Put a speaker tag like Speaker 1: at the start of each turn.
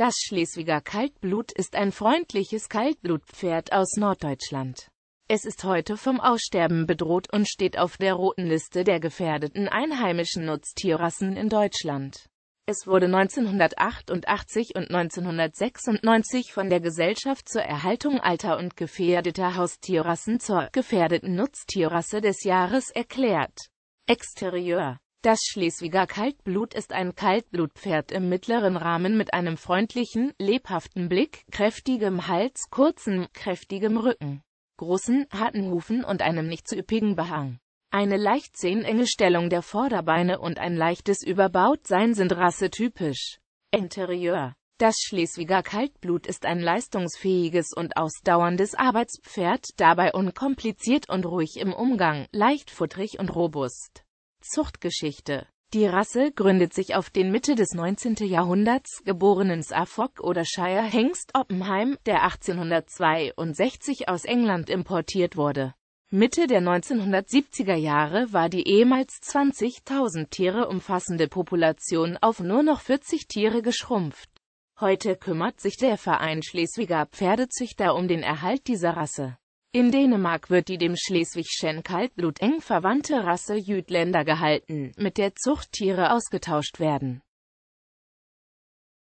Speaker 1: Das Schleswiger Kaltblut ist ein freundliches Kaltblutpferd aus Norddeutschland. Es ist heute vom Aussterben bedroht und steht auf der roten Liste der gefährdeten einheimischen Nutztierrassen in Deutschland. Es wurde 1988 und 1996 von der Gesellschaft zur Erhaltung alter und gefährdeter Haustierrassen zur gefährdeten Nutztierrasse des Jahres erklärt. Exterieur das Schleswiger Kaltblut ist ein Kaltblutpferd im mittleren Rahmen mit einem freundlichen, lebhaften Blick, kräftigem Hals, kurzen, kräftigem Rücken, großen, harten Hufen und einem nicht zu üppigen Behang. Eine leicht zehnenge Stellung der Vorderbeine und ein leichtes Überbautsein sind rassetypisch. Interieur Das Schleswiger Kaltblut ist ein leistungsfähiges und ausdauerndes Arbeitspferd, dabei unkompliziert und ruhig im Umgang, leicht leichtfutterig und robust. Zuchtgeschichte Die Rasse gründet sich auf den Mitte des 19. Jahrhunderts geborenen Suffolk oder Shire Hengst Oppenheim, der 1862 aus England importiert wurde. Mitte der 1970er Jahre war die ehemals 20.000 Tiere umfassende Population auf nur noch 40 Tiere geschrumpft. Heute kümmert sich der Verein Schleswiger Pferdezüchter um den Erhalt dieser Rasse. In Dänemark wird die dem Schleswigschen Kaltblut eng verwandte Rasse Jütländer gehalten, mit der Zuchttiere ausgetauscht werden.